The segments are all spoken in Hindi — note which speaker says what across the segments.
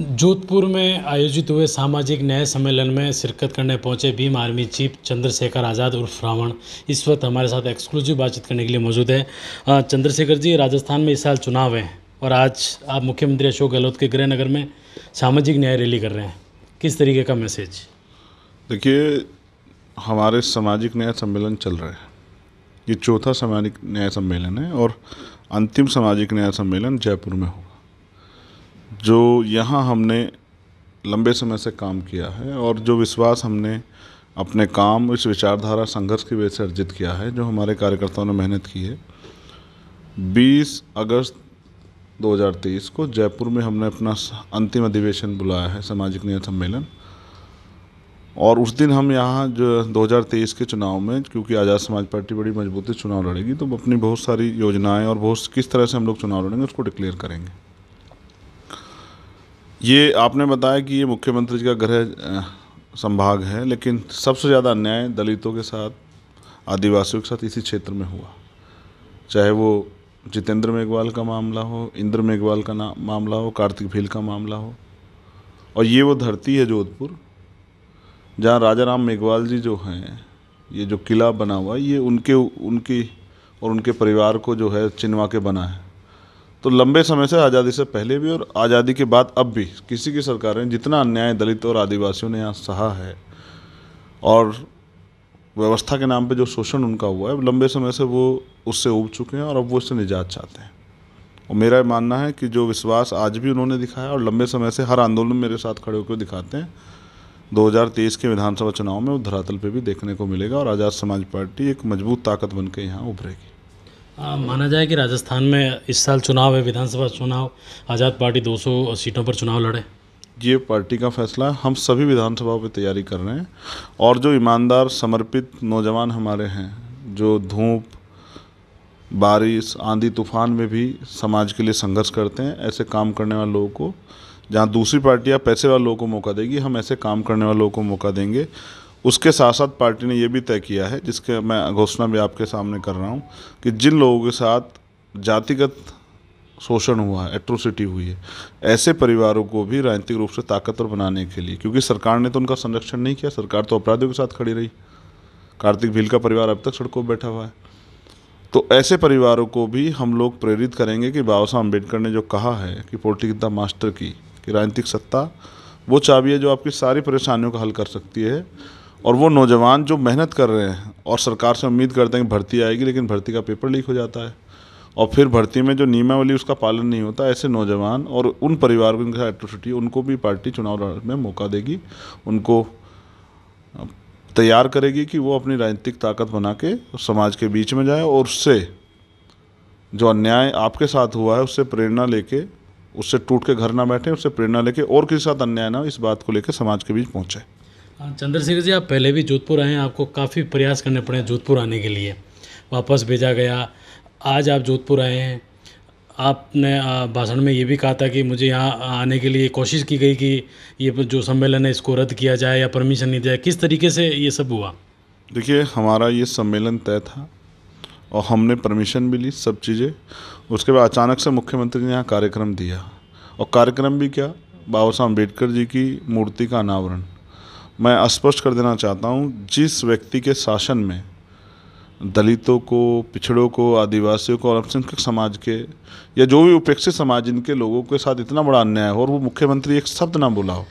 Speaker 1: जोधपुर में आयोजित हुए सामाजिक न्याय सम्मेलन में शिरकत करने पहुंचे भीम आर्मी चीफ चंद्रशेखर आज़ाद उर्फ रावण इस वक्त हमारे साथ एक्सक्लूसिव बातचीत करने के लिए मौजूद है चंद्रशेखर जी राजस्थान में इस साल चुनाव हैं और आज आप मुख्यमंत्री अशोक गहलोत के गृहनगर में सामाजिक न्याय रैली कर रहे हैं किस तरीके का मैसेज
Speaker 2: देखिए हमारे सामाजिक न्याय सम्मेलन चल रहे हैं ये चौथा सामाजिक न्याय सम्मेलन है और अंतिम सामाजिक न्याय सम्मेलन जयपुर में होगा जो यहाँ हमने लंबे समय से काम किया है और जो विश्वास हमने अपने काम इस विचारधारा संघर्ष की वजह से अर्जित किया है जो हमारे कार्यकर्ताओं ने मेहनत की है 20 अगस्त 2023 को जयपुर में हमने अपना अंतिम अधिवेशन बुलाया है सामाजिक न्याय सम्मेलन और उस दिन हम यहाँ जो 2023 के चुनाव में क्योंकि आज़ाद समाज पार्टी बड़ी मजबूती चुनाव लड़ेगी तो अपनी बहुत सारी योजनाएं और बहुत किस तरह से हम लोग चुनाव लड़ेंगे उसको डिक्लेयर करेंगे ये आपने बताया कि ये मुख्यमंत्री जी का गृह संभाग है लेकिन सबसे ज़्यादा अन्याय दलितों के साथ आदिवासियों के साथ इसी क्षेत्र में हुआ चाहे वो जितेंद्र मेघवाल का मामला हो इंद्र मेघवाल का ना मामला हो कार्तिक भील का मामला हो और ये वो धरती है जोधपुर जहाँ राजा राम मेघवाल जी जो हैं ये जो किला बना हुआ ये उनके उनकी और उनके परिवार को जो है चिनवा के बना है तो लंबे समय से आज़ादी से पहले भी और आज़ादी के बाद अब भी किसी की सरकार ने जितना अन्याय दलित और आदिवासियों ने यहाँ सहा है और व्यवस्था के नाम पे जो शोषण उनका हुआ है लंबे समय से वो उससे उब चुके हैं और अब वो उससे निजात चाहते हैं और मेरा मानना है कि जो विश्वास आज भी उन्होंने दिखाया और लंबे समय से हर आंदोलन में मेरे साथ खड़े होकर दिखाते हैं 2023 के विधानसभा चुनाव में वो धरातल पे भी देखने को मिलेगा और आज़ाद समाज पार्टी एक मजबूत ताकत बन के यहाँ उभरेगी
Speaker 1: आ, माना जाए कि राजस्थान में इस साल चुनाव है विधानसभा चुनाव आज़ाद पार्टी 200 सीटों पर चुनाव लड़े
Speaker 2: ये पार्टी का फैसला हम सभी विधानसभाओं पर तैयारी कर रहे हैं और जो ईमानदार समर्पित नौजवान हमारे हैं जो धूप बारिश आंधी तूफान में भी समाज के लिए संघर्ष करते हैं ऐसे काम करने वाले लोगों को जहाँ दूसरी पार्टियाँ पैसे वाले लोगों को मौका देगी हम ऐसे काम करने वाले लोगों को मौका देंगे उसके साथ साथ पार्टी ने यह भी तय किया है जिसके मैं घोषणा भी आपके सामने कर रहा हूँ कि जिन लोगों के साथ जातिगत शोषण हुआ है एट्रोसिटी हुई है ऐसे परिवारों को भी राजनीतिक रूप से ताकतवर बनाने के लिए क्योंकि सरकार ने तो उनका संरक्षण नहीं किया सरकार तो अपराधियों के साथ खड़ी रही कार्तिक भील का परिवार अब तक सड़कों पर बैठा हुआ है तो ऐसे परिवारों को भी हम लोग प्रेरित करेंगे कि बाबा साहब अम्बेडकर ने जो कहा है कि पोलिटिक द मास्टर की कि राजनीतिक सत्ता वो चाबी है जो आपकी सारी परेशानियों का हल कर सकती है और वो नौजवान जो मेहनत कर रहे हैं और सरकार से उम्मीद करते हैं कि भर्ती आएगी लेकिन भर्ती का पेपर लीक हो जाता है और फिर भर्ती में जो नियमावली उसका पालन नहीं होता ऐसे नौजवान और उन परिवार को उनके साथ एट्रोसिटी उनको भी पार्टी चुनाव में मौका देगी उनको तैयार करेगी कि वो अपनी राजनीतिक ताकत बना के समाज के बीच में जाए और उससे जो अन्याय आपके साथ हुआ है उससे प्रेरणा लेके उससे टूट के घर ना बैठे उससे प्रेरणा लेके और किसी साथ अन्याय ना इस बात को लेके समाज के बीच पहुँचे
Speaker 1: हाँ, चंद्रशेखर जी आप पहले भी जोधपुर आए हैं आपको काफ़ी प्रयास करने पड़े जोधपुर आने के लिए वापस भेजा गया आज आप जोधपुर आए हैं आपने भाषण में ये भी कहा था कि मुझे यहाँ आने के लिए कोशिश की गई कि ये जो सम्मेलन है इसको रद्द किया जाए या परमिशन नहीं दिया किस तरीके से ये सब हुआ
Speaker 2: देखिए हमारा ये सम्मेलन तय था और हमने परमिशन भी ली सब चीज़ें उसके बाद अचानक से मुख्यमंत्री ने यहाँ कार्यक्रम दिया और कार्यक्रम भी क्या बाबा साहब अम्बेडकर जी की मूर्ति का अनावरण मैं स्पष्ट कर देना चाहता हूँ जिस व्यक्ति के शासन में दलितों को पिछड़ों को आदिवासियों को अल्पसंख्यक समाज के या जो भी उपेक्षित समाज इनके लोगों के साथ इतना बड़ा अन्याय हो और वो मुख्यमंत्री एक शब्द ना बोला हो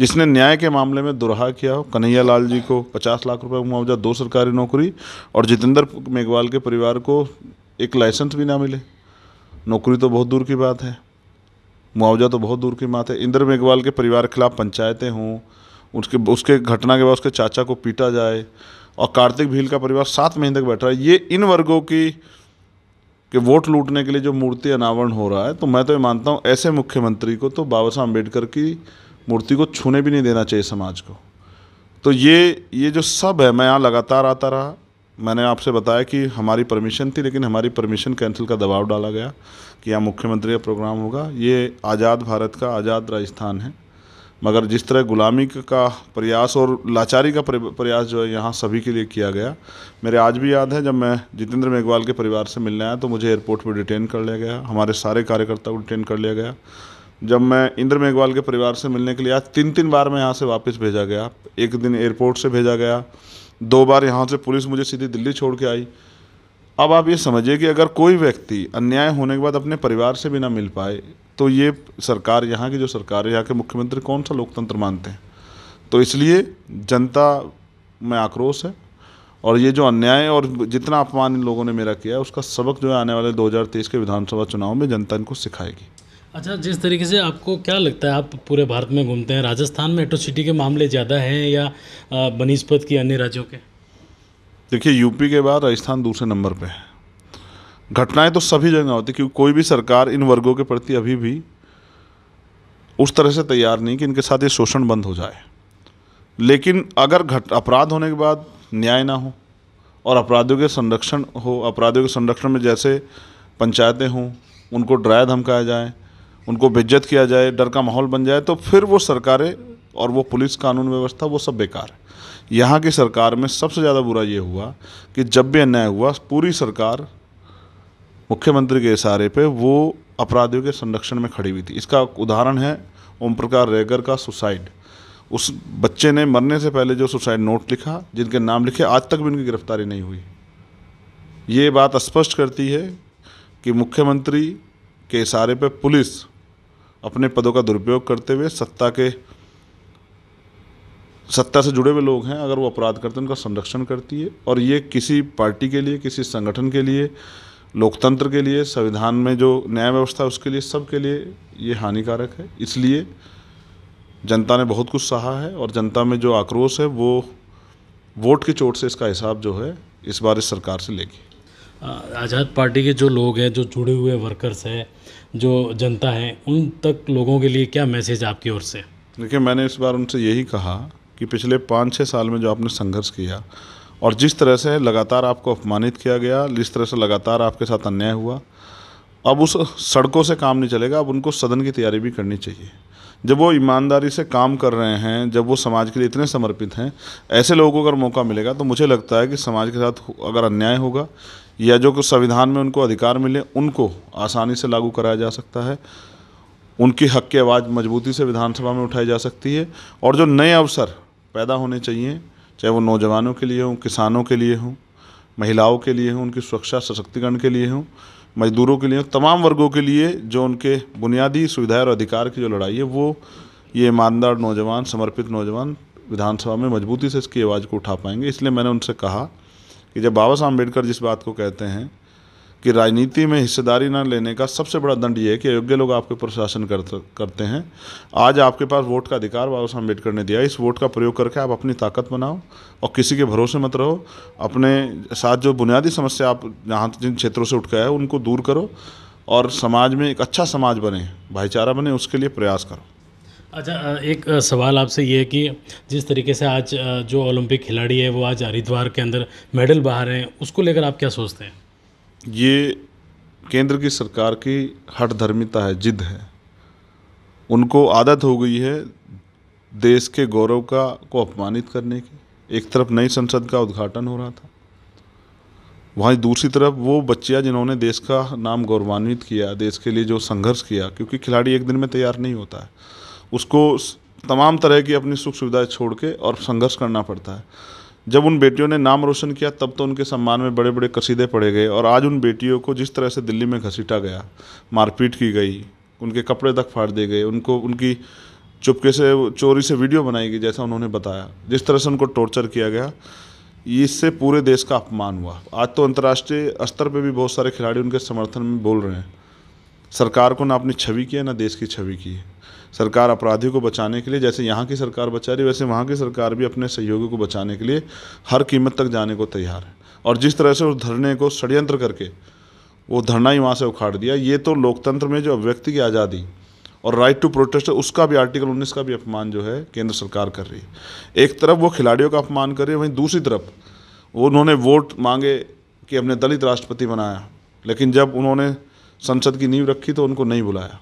Speaker 2: जिसने न्याय के मामले में दुराहा किया हो कन्हैया लाल जी को पचास लाख रुपए का मुआवजा दो सरकारी नौकरी और जितेंद्र मेघवाल के परिवार को एक लाइसेंस भी ना मिले नौकरी तो बहुत दूर की बात है मुआवजा तो बहुत दूर की बात है इंद्र मेघवाल के परिवार के खिलाफ पंचायतें हों उसके उसके घटना के बाद उसके चाचा को पीटा जाए और कार्तिक भील का परिवार सात महीने तक बैठा है ये इन वर्गों की के वोट लूटने के लिए जो मूर्ति अनावरण हो रहा है तो मैं तो ये मानता हूँ ऐसे मुख्यमंत्री को तो बाबा साहब अम्बेडकर की मूर्ति को छूने भी नहीं देना चाहिए समाज को तो ये ये जो सब है मैं यहाँ लगातार आता रहा मैंने आपसे बताया कि हमारी परमिशन थी लेकिन हमारी परमिशन कैंसिल का दबाव डाला गया कि यहाँ मुख्यमंत्री का प्रोग्राम होगा ये आज़ाद भारत का आज़ाद राजस्थान है मगर जिस तरह गुलामी का प्रयास और लाचारी का प्रयास जो है यहाँ सभी के लिए किया गया मेरे आज भी याद है जब मैं जितेंद्र मेघवाल के परिवार से मिलने आया तो मुझे एयरपोर्ट पर डिटेन कर लिया गया हमारे सारे कार्यकर्ता को डिटेन कर लिया गया जब मैं इंद्र मेघवाल के परिवार से मिलने के लिए आज तीन तीन बार मैं यहाँ से वापस भेजा गया एक दिन एयरपोर्ट से भेजा गया दो बार यहाँ से पुलिस मुझे सीधी दिल्ली छोड़ के आई अब आप ये समझिए कि अगर कोई व्यक्ति अन्याय होने के बाद अपने परिवार से भी ना मिल पाए तो ये सरकार यहाँ की जो सरकार है यहाँ के मुख्यमंत्री कौन सा लोकतंत्र मानते हैं तो इसलिए जनता में आक्रोश है और ये जो अन्याय और जितना अपमान इन लोगों ने मेरा किया है उसका सबक जो है आने वाले 2023 के विधानसभा चुनाव में जनता इनको सिखाएगी
Speaker 1: अच्छा जिस तरीके से आपको क्या लगता है आप पूरे भारत में घूमते हैं राजस्थान में एट्रोसिटी के मामले ज़्यादा हैं या बनस्पत की अन्य राज्यों के
Speaker 2: देखिए यूपी के बाद राजस्थान दूसरे नंबर पर है घटनाएं तो सभी जगह होती क्योंकि कोई भी सरकार इन वर्गों के प्रति अभी भी उस तरह से तैयार नहीं कि इनके साथ ये शोषण बंद हो जाए लेकिन अगर घट अपराध होने के बाद न्याय ना हो और अपराधियों के संरक्षण हो अपराधियों के संरक्षण में जैसे पंचायतें हों उनको डराया धमकाया जाए उनको बेज्जत किया जाए डर का माहौल बन जाए तो फिर वो सरकारें और वो पुलिस कानून व्यवस्था वो सब बेकार है यहाँ की सरकार में सबसे ज़्यादा बुरा ये हुआ कि जब भी अन्याय हुआ पूरी सरकार मुख्यमंत्री के इशारे पे वो अपराधियों के संरक्षण में खड़ी हुई थी इसका उदाहरण है ओम प्रकाश रेगर का सुसाइड उस बच्चे ने मरने से पहले जो सुसाइड नोट लिखा जिनके नाम लिखे आज तक भी उनकी गिरफ्तारी नहीं हुई ये बात स्पष्ट करती है कि मुख्यमंत्री के इशारे पर पुलिस अपने पदों का दुरुपयोग करते हुए सत्ता के सत्ता से जुड़े हुए लोग हैं अगर वो अपराध करते हैं उनका संरक्षण करती है और ये किसी पार्टी के लिए किसी संगठन के लिए लोकतंत्र के लिए संविधान में जो न्याय व्यवस्था उसके लिए सबके लिए ये हानिकारक है इसलिए जनता ने बहुत कुछ सहा है और जनता में जो आक्रोश है वो वोट की चोट से इसका हिसाब जो है इस बार इस सरकार से लेगी
Speaker 1: आज़ाद पार्टी के जो लोग हैं जो जुड़े हुए वर्कर्स हैं जो जनता है उन तक लोगों के लिए क्या मैसेज आपकी ओर से
Speaker 2: देखिए मैंने इस बार उनसे यही कहा कि पिछले पाँच छः साल में जो आपने संघर्ष किया और जिस तरह से लगातार आपको अपमानित किया गया जिस तरह से लगातार आपके साथ अन्याय हुआ अब उस सड़कों से काम नहीं चलेगा अब उनको सदन की तैयारी भी करनी चाहिए जब वो ईमानदारी से काम कर रहे हैं जब वो समाज के लिए इतने समर्पित हैं ऐसे लोगों को अगर मौका मिलेगा तो मुझे लगता है कि समाज के साथ अगर अन्याय होगा या जो संविधान में उनको अधिकार मिले उनको आसानी से लागू कराया जा सकता है उनकी हक की आवाज़ मजबूती से विधानसभा में उठाई जा सकती है और जो नए अवसर पैदा होने चाहिए चाहे वो नौजवानों के लिए हों किसानों के लिए हों महिलाओं के लिए हों उनकी सुरक्षा सशक्तिकरण के लिए हों मजदूरों के लिए हों तमाम वर्गों के लिए जो उनके बुनियादी सुविधाएं और अधिकार की जो लड़ाई है वो ये ईमानदार नौजवान समर्पित नौजवान विधानसभा में मजबूती से इसकी आवाज़ को उठा पाएंगे इसलिए मैंने उनसे कहा कि जब बाबा साहब अम्बेडकर जिस बात को कहते हैं कि राजनीति में हिस्सेदारी ना लेने का सबसे बड़ा दंड ये है कि अयोग्य लोग आपके ऊपर शासन कर, करते हैं आज आपके पास वोट का अधिकार बाबा साहब अम्बेडकर ने दिया इस वोट का प्रयोग करके आप अपनी ताकत बनाओ और किसी के भरोसे मत रहो अपने साथ जो बुनियादी समस्या आप जहाँ जिन क्षेत्रों से उठ गए है उनको दूर करो और समाज में एक अच्छा समाज बने भाईचारा बने उसके लिए प्रयास करो
Speaker 1: अच्छा एक सवाल आपसे ये है कि जिस तरीके से आज जो ओलंपिक खिलाड़ी है वो आज हरिद्वार के अंदर मेडल बाहर हैं उसको लेकर आप क्या सोचते हैं
Speaker 2: ये केंद्र की सरकार की हठधर्मिता धर्मिता है ज़िद है उनको आदत हो गई है देश के गौरव का को अपमानित करने की एक तरफ नई संसद का उद्घाटन हो रहा था वहीं दूसरी तरफ वो बच्चियां जिन्होंने देश का नाम गौरवान्वित किया देश के लिए जो संघर्ष किया क्योंकि खिलाड़ी एक दिन में तैयार नहीं होता है उसको तमाम तरह की अपनी सुख सुविधाएं छोड़ के और संघर्ष करना पड़ता है जब उन बेटियों ने नाम रोशन किया तब तो उनके सम्मान में बड़े बड़े कसीदे पड़े गए और आज उन बेटियों को जिस तरह से दिल्ली में घसीटा गया मारपीट की गई उनके कपड़े तक फाड़ दिए गए उनको उनकी चुपके से चोरी से वीडियो बनाई गई जैसा उन्होंने बताया जिस तरह से उनको टॉर्चर किया गया इससे पूरे देश का अपमान हुआ आज तो अंतर्राष्ट्रीय स्तर पर भी बहुत सारे खिलाड़ी उनके समर्थन में बोल रहे हैं सरकार को ना अपनी छवि की है ना देश की छवि की है सरकार अपराधियों को बचाने के लिए जैसे यहाँ की सरकार बचा रही वैसे वहाँ की सरकार भी अपने सहयोगियों को बचाने के लिए हर कीमत तक जाने को तैयार है और जिस तरह से उस धरने को षड्यंत्र करके वो धरना ही वहाँ से उखाड़ दिया ये तो लोकतंत्र में जो अभिव्यक्ति की आज़ादी और राइट टू प्रोटेस्ट उसका भी आर्टिकल 19 का भी अपमान जो है केंद्र सरकार कर रही है एक तरफ वो खिलाड़ियों का अपमान कर रही है वहीं दूसरी तरफ उन्होंने वोट मांगे कि हमने दलित राष्ट्रपति बनाया लेकिन जब उन्होंने संसद की नींव रखी तो उनको नहीं बुलाया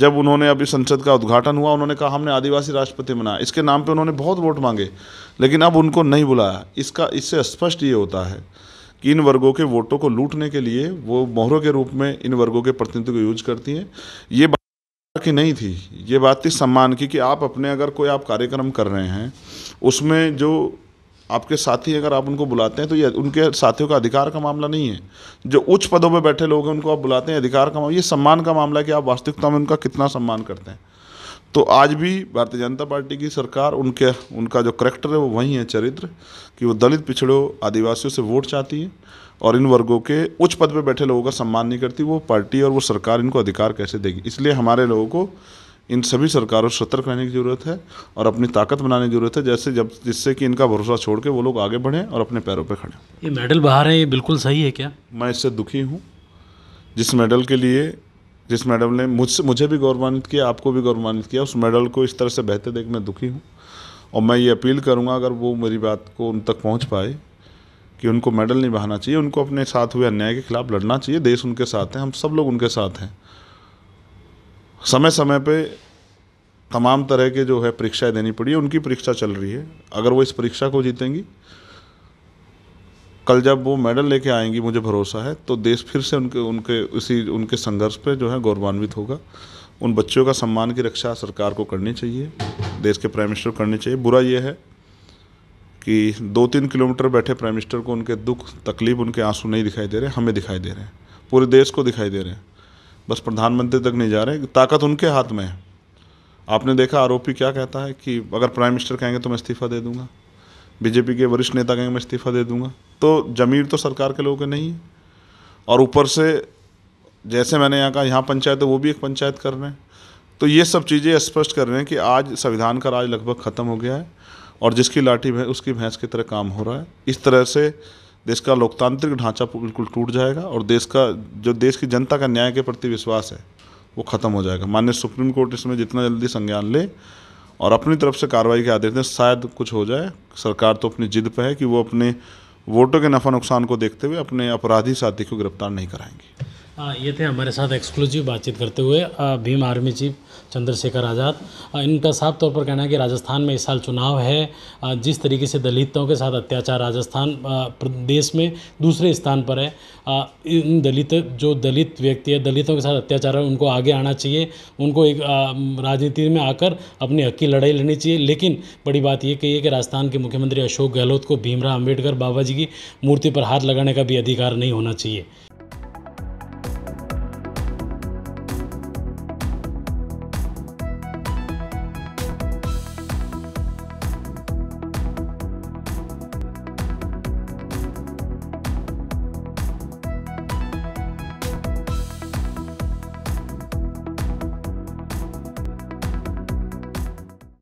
Speaker 2: जब उन्होंने अभी संसद का उद्घाटन हुआ उन्होंने कहा हमने आदिवासी राष्ट्रपति बनाया इसके नाम पे उन्होंने बहुत वोट मांगे लेकिन अब उनको नहीं बुलाया इसका इससे स्पष्ट ये होता है कि इन वर्गों के वोटों को लूटने के लिए वो मोहरों के रूप में इन वर्गों के प्रतिनिधि को यूज करती हैं ये बात की नहीं थी ये बात थी सम्मान की कि आप अपने अगर कोई आप कार्यक्रम कर रहे हैं उसमें जो आपके साथी अगर आप उनको बुलाते हैं तो ये उनके साथियों का अधिकार का मामला नहीं है जो उच्च पदों पर बैठे लोग हैं उनको आप बुलाते हैं अधिकार का मामला ये सम्मान का मामला है कि आप वास्तविकता में उनका कितना सम्मान करते हैं तो आज भी भारतीय जनता पार्टी की सरकार उनके उनका जो करेक्टर है वो वही है चरित्र कि वो दलित पिछड़ों आदिवासियों से वोट चाहती है और इन वर्गों के उच्च पद पर बैठे लोगों का सम्मान नहीं करती वो पार्टी और वो सरकार इनको अधिकार कैसे देगी इसलिए हमारे लोगों को इन सभी सरकारों सतर्क रहने की ज़रूरत है और अपनी ताकत बनाने की ज़रूरत है जैसे जब जिससे कि इनका भरोसा छोड़ के वो लोग आगे बढ़ें और अपने पैरों पर खड़े
Speaker 1: ये मेडल बाहर है ये बिल्कुल सही है क्या
Speaker 2: मैं इससे दुखी हूँ जिस मेडल के लिए जिस मेडल ने मुझसे मुझे भी गौरवान्वित किया आपको भी गौरवान्वित किया उस मेडल को इस तरह से बहते देख मैं दुखी हूँ और मैं ये अपील करूँगा अगर वो मेरी बात को उन तक पहुँच पाए कि उनको मेडल नहीं बहाना चाहिए उनको अपने साथ हुए अन्याय के खिलाफ लड़ना चाहिए देश उनके साथ है हम सब लोग उनके साथ हैं समय समय पे तमाम तरह के जो है परीक्षाएं देनी पड़ी है उनकी परीक्षा चल रही है अगर वो इस परीक्षा को जीतेंगी कल जब वो मेडल लेके आएंगी मुझे भरोसा है तो देश फिर से उनके उनके उसी उनके संघर्ष पे जो है गौरवान्वित होगा उन बच्चों का सम्मान की रक्षा सरकार को करनी चाहिए देश के प्राइम मिनिस्टर करनी चाहिए बुरा ये है कि दो तीन किलोमीटर बैठे प्राइम मिनिस्टर को उनके दुख तकलीफ उनके आंसू नहीं दिखाई दे रहे हमें दिखाई दे रहे हैं पूरे देश को दिखाई दे रहे हैं बस प्रधानमंत्री तक नहीं जा रहे ताकत उनके हाथ में है आपने देखा आरोपी क्या कहता है कि अगर प्राइम मिनिस्टर कहेंगे तो मैं इस्तीफा दे दूंगा बीजेपी के वरिष्ठ नेता कहेंगे मैं इस्तीफा दे दूंगा तो जमीर तो सरकार के लोगों के नहीं है और ऊपर से जैसे मैंने यहाँ कहा यहाँ पंचायत है वो भी एक पंचायत कर रहे हैं तो ये सब चीज़ें स्पष्ट कर रहे हैं कि आज संविधान का राज लगभग ख़त्म हो गया है और जिसकी लाठी उसकी भैंस की तरह काम हो रहा है इस तरह से देश का लोकतांत्रिक ढांचा बिल्कुल टूट जाएगा और देश का जो देश की जनता का न्याय के प्रति विश्वास है वो ख़त्म हो जाएगा माननीय सुप्रीम कोर्ट इसमें जितना जल्दी संज्ञान ले और अपनी तरफ से कार्रवाई के आदेश दें शायद कुछ हो जाए सरकार तो अपनी जिद पर है कि वो अपने वोटों के नफा नुकसान को देखते हुए अपने अपराधी साथी को गिरफ्तार नहीं कराएंगी
Speaker 1: हाँ, ये थे हमारे साथ एक्सक्लूसिव बातचीत करते हुए भीम आर्मी चीफ चंद्रशेखर आज़ाद इनका साफ तौर पर कहना है कि राजस्थान में इस साल चुनाव है जिस तरीके से दलितों के साथ अत्याचार राजस्थान प्रदेश में दूसरे स्थान पर है इन दलित जो दलित व्यक्ति है दलितों के साथ अत्याचार है उनको आगे आना चाहिए उनको एक राजनीति में आकर अपनी हक की लड़ाई लड़नी चाहिए लेकिन बड़ी बात यह कही है कि राजस्थान के मुख्यमंत्री अशोक गहलोत को भीमराव अम्बेडकर बाबा जी की मूर्ति पर हाथ लगाने का भी अधिकार नहीं होना चाहिए